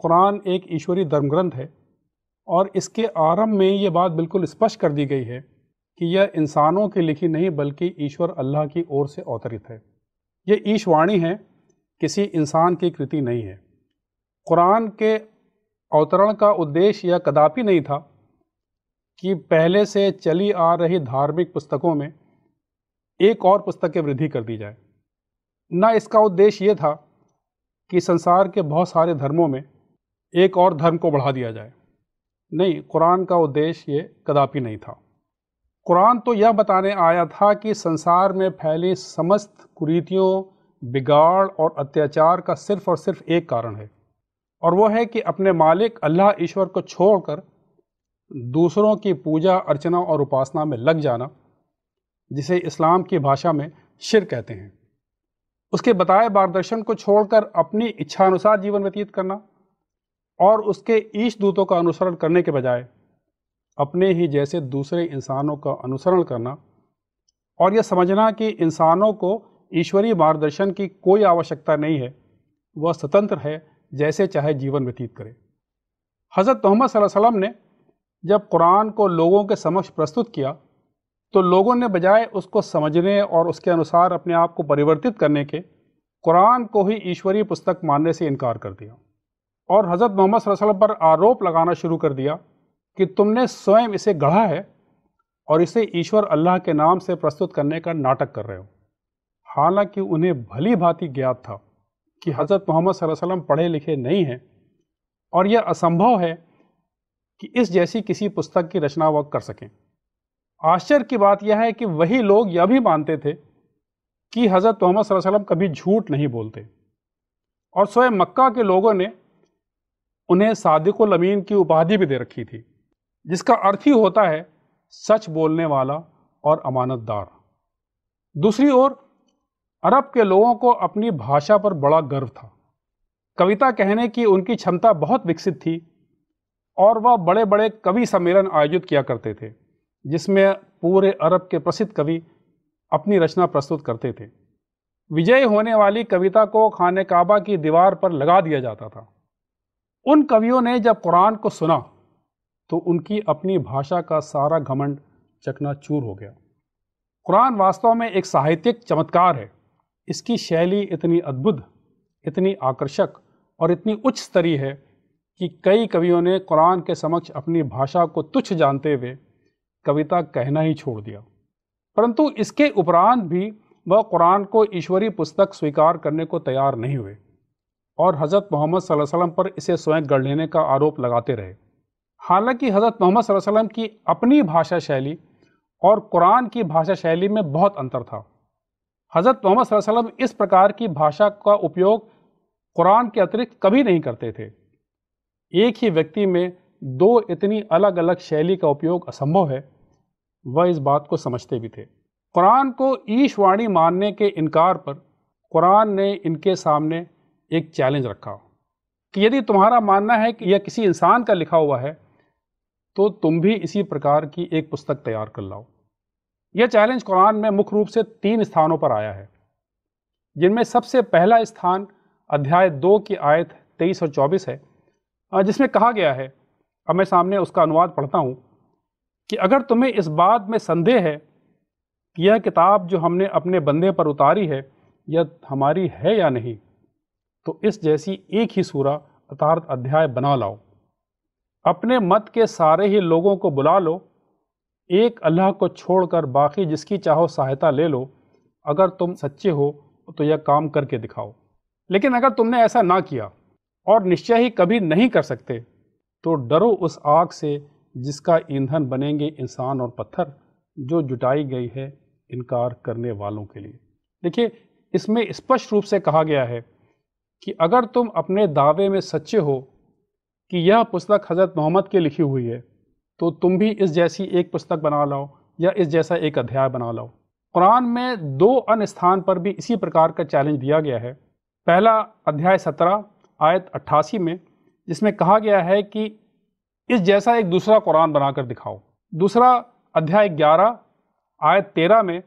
कुरान एक ईश्वरीय धर्मग्रंथ है और इसके आरंभ में ये बात बिल्कुल स्पष्ट कर दी गई है कि यह इंसानों की लिखी नहीं बल्कि ईश्वर अल्लाह की ओर से अवतरित है यह ईशवाणी है किसी इंसान की कृति नहीं है कुरान के अवतरण का उद्देश्य यह कदापि नहीं था कि पहले से चली आ रही धार्मिक पुस्तकों में एक और पुस्तक की वृद्धि कर दी जाए ना इसका उद्देश्य ये था कि संसार के बहुत सारे धर्मों में एक और धर्म को बढ़ा दिया जाए नहीं कुरान का उद्देश्य ये कदापि नहीं था कुरान तो यह बताने आया था कि संसार में फैली समस्त कुरीतियों बिगाड़ और अत्याचार का सिर्फ और सिर्फ एक कारण है और वो है कि अपने मालिक अल्लाह ईश्वर को छोड़कर दूसरों की पूजा अर्चना और उपासना में लग जाना जिसे इस्लाम की भाषा में शिर कहते हैं उसके बताए मार्गदर्शन को छोड़कर अपनी इच्छानुसार जीवन व्यतीत करना और उसके ईश दूतों का अनुसरण करने के बजाय अपने ही जैसे दूसरे इंसानों का अनुसरण करना और यह समझना कि इंसानों को ईश्वरीय मार्गदर्शन की कोई आवश्यकता नहीं है वह स्वतंत्र है जैसे चाहे जीवन व्यतीत करे हज़रत मोहम्मद वसल्लम ने जब कुरान को लोगों के समक्ष प्रस्तुत किया तो लोगों ने बजाय उसको समझने और उसके अनुसार अपने आप को परिवर्तित करने के कुरान को ही ईश्वरीय पुस्तक मानने से इनकार कर दिया और हज़रत मोहम्मद वसल्लम पर आरोप लगाना शुरू कर दिया कि तुमने स्वयं इसे गढ़ा है और इसे ईश्वर अल्लाह के नाम से प्रस्तुत करने का नाटक कर रहे हो हालांकि उन्हें भली भांति ज्ञात था कि हज़रत मोहम्मद वसल्लम पढ़े लिखे नहीं हैं और यह असंभव है कि इस जैसी किसी पुस्तक की रचना वह कर सकें आश्चर्य की बात यह है कि वही लोग यह भी मानते थे कि हज़रत मोहम्मद वसल्लम कभी झूठ नहीं बोलते और स्वयं मक्का के लोगों ने उन्हें सादिक अमीन की उपाधि भी दे रखी थी जिसका अर्थ ही होता है सच बोलने वाला और अमानतदार दूसरी ओर अरब के लोगों को अपनी भाषा पर बड़ा गर्व था कविता कहने की उनकी क्षमता बहुत विकसित थी और वह बड़े बड़े कवि सम्मेलन आयोजित किया करते थे जिसमें पूरे अरब के प्रसिद्ध कवि अपनी रचना प्रस्तुत करते थे विजय होने वाली कविता को खाने काबा की दीवार पर लगा दिया जाता था उन कवियों ने जब कुरान को सुना तो उनकी अपनी भाषा का सारा घमंड चकनाचूर हो गया कुरान वास्तव में एक साहित्यिक चमत्कार है इसकी शैली इतनी अद्भुत इतनी आकर्षक और इतनी उच्च स्तरीय है कि कई कवियों ने कुरान के समक्ष अपनी भाषा को तुच्छ जानते हुए कविता कहना ही छोड़ दिया परंतु इसके उपरांत भी वह कुरान को ईश्वरीय पुस्तक स्वीकार करने को तैयार नहीं हुए और हज़रत मोहम्मद वसल्लम पर इसे स्वयं गढ़ लेने का आरोप लगाते रहे हालांकि हज़रत मोहम्मद वसल्लम की अपनी भाषा शैली और कुरान की भाषा शैली में बहुत अंतर था हज़रत मोहम्मद वसल्लम इस प्रकार की भाषा का उपयोग कुरान के अतिरिक्त कभी नहीं करते थे एक ही व्यक्ति में दो इतनी अलग अलग शैली का उपयोग असंभव है वह इस बात को समझते भी थे कुरान को ईशवाणी मानने के इनकार पर कुरान ने इनके सामने एक चैलेंज रखा हो कि यदि तुम्हारा मानना है कि यह किसी इंसान का लिखा हुआ है तो तुम भी इसी प्रकार की एक पुस्तक तैयार कर लाओ यह चैलेंज कुरान में मुख्य रूप से तीन स्थानों पर आया है जिनमें सबसे पहला स्थान अध्याय दो की आयत तेईस और चौबीस है जिसमें कहा गया है अब मैं सामने उसका अनुवाद पढ़ता हूँ कि अगर तुम्हें इस बात में संदेह है कि यह किताब जो हमने अपने बंदे पर उतारी है यह हमारी है या नहीं तो इस जैसी एक ही सूरा अर्थात अध्याय बना लाओ अपने मत के सारे ही लोगों को बुला लो एक अल्लाह को छोड़कर बाकी जिसकी चाहो सहायता ले लो अगर तुम सच्चे हो तो यह काम करके दिखाओ लेकिन अगर तुमने ऐसा ना किया और निश्चय ही कभी नहीं कर सकते तो डरो उस आग से जिसका ईंधन बनेंगे इंसान और पत्थर जो जुटाई गई है इनकार करने वालों के लिए देखिए इसमें स्पष्ट रूप से कहा गया है कि अगर तुम अपने दावे में सच्चे हो कि यह पुस्तक हज़रत मोहम्मद की लिखी हुई है तो तुम भी इस जैसी एक पुस्तक बना लाओ या इस जैसा एक अध्याय बना लाओ कुरान में दो अन्य स्थान पर भी इसी प्रकार का चैलेंज दिया गया है पहला अध्याय सत्रह आयत अट्ठासी में जिसमें कहा गया है कि इस जैसा एक दूसरा कुरान बनाकर दिखाओ दूसरा अध्याय ग्यारह आयत तेरह में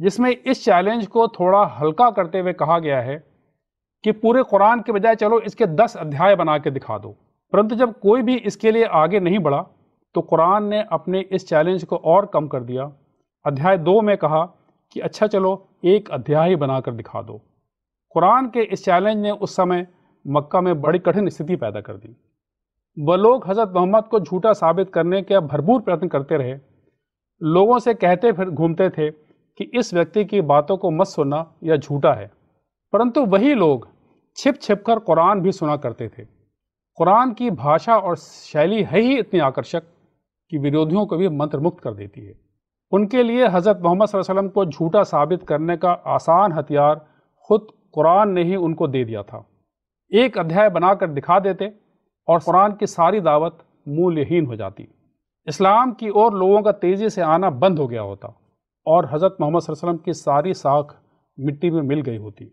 जिसमें इस चैलेंज को थोड़ा हल्का करते हुए कहा गया है कि पूरे कुरान के बजाय चलो इसके दस अध्याय बना के दिखा दो परंतु जब कोई भी इसके लिए आगे नहीं बढ़ा तो कुरान ने अपने इस चैलेंज को और कम कर दिया अध्याय दो में कहा कि अच्छा चलो एक अध्याय ही बनाकर दिखा दो कुरान के इस चैलेंज ने उस समय मक्का में बड़ी कठिन स्थिति पैदा कर दी वह लोग हज़रत मोहम्मद को झूठा साबित करने के भरपूर प्रयत्न करते रहे लोगों से कहते फिर घूमते थे कि इस व्यक्ति की बातों को मत सुनना या झूठा है परंतु वही लोग छिप छिप कर कुरान भी सुना करते थे कुरान की भाषा और शैली है ही इतनी आकर्षक कि विरोधियों को भी मंत्रमुक्त कर देती है उनके लिए हज़रत मोहम्मद वसल्लम को झूठा साबित करने का आसान हथियार खुद कुरान ने ही उनको दे दिया था एक अध्याय बनाकर दिखा देते और कुरान की सारी दावत मूल्यहीन हो जाती इस्लाम की ओर लोगों का तेज़ी से आना बंद हो गया होता और हज़रत मोहम्मद वसल्लम की सारी साख मिट्टी में मिल गई होती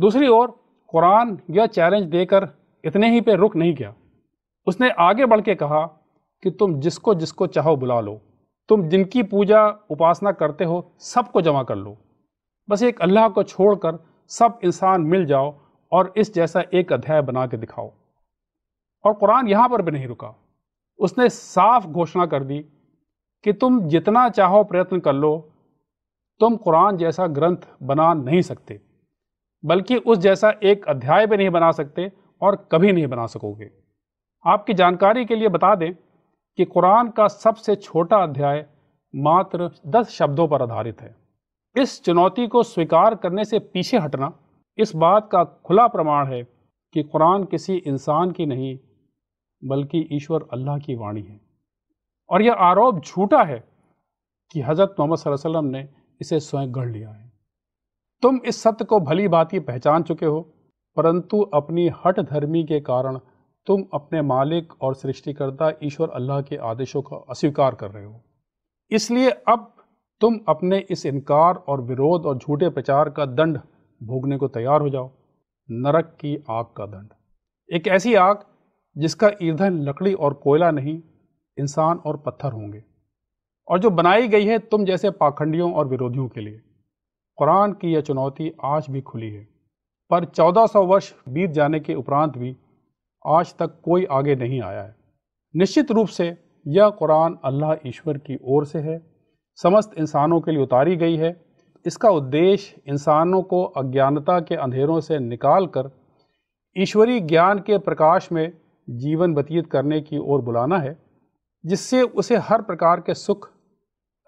दूसरी ओर कुरान यह चैलेंज देकर इतने ही पे रुक नहीं गया उसने आगे बढ़ के कहा कि तुम जिसको जिसको चाहो बुला लो तुम जिनकी पूजा उपासना करते हो सबको जमा कर लो बस एक अल्लाह को छोड़कर सब इंसान मिल जाओ और इस जैसा एक अध्याय बना के दिखाओ और कुरान यहाँ पर भी नहीं रुका उसने साफ घोषणा कर दी कि तुम जितना चाहो प्रयत्न कर लो तुम कुरान जैसा ग्रंथ बना नहीं सकते बल्कि उस जैसा एक अध्याय भी नहीं बना सकते और कभी नहीं बना सकोगे आपकी जानकारी के लिए बता दें कि कुरान का सबसे छोटा अध्याय मात्र दस शब्दों पर आधारित है इस चुनौती को स्वीकार करने से पीछे हटना इस बात का खुला प्रमाण है कि कुरान किसी इंसान की नहीं बल्कि ईश्वर अल्लाह की वाणी है और यह आरोप झूठा है कि हज़रत मोहम्मद वसल्लम ने इसे स्वयं गढ़ लिया है तुम इस सत्य को भली भांति पहचान चुके हो परंतु अपनी हट धर्मी के कारण तुम अपने मालिक और सृष्टिकर्ता ईश्वर अल्लाह के आदेशों का अस्वीकार कर रहे हो इसलिए अब तुम अपने इस इनकार और विरोध और झूठे प्रचार का दंड भोगने को तैयार हो जाओ नरक की आग का दंड एक ऐसी आग जिसका ईंधन लकड़ी और कोयला नहीं इंसान और पत्थर होंगे और जो बनाई गई है तुम जैसे पाखंडियों और विरोधियों के लिए कुरान की यह चुनौती आज भी खुली है पर 1400 वर्ष बीत जाने के उपरांत भी आज तक कोई आगे नहीं आया है निश्चित रूप से यह कुरान अल्लाह ईश्वर की ओर से है समस्त इंसानों के लिए उतारी गई है इसका उद्देश्य इंसानों को अज्ञानता के अंधेरों से निकाल कर ईश्वरीय ज्ञान के प्रकाश में जीवन व्यतीत करने की ओर बुलाना है जिससे उसे हर प्रकार के सुख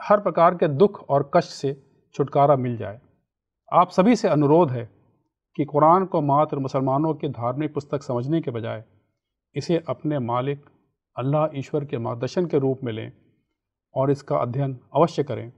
हर प्रकार के दुख और कष्ट से छुटकारा मिल जाए आप सभी से अनुरोध है कि कुरान को मात्र मुसलमानों के धार्मिक पुस्तक समझने के बजाय इसे अपने मालिक अल्लाह ईश्वर के मार्गदर्शन के रूप में लें और इसका अध्ययन अवश्य करें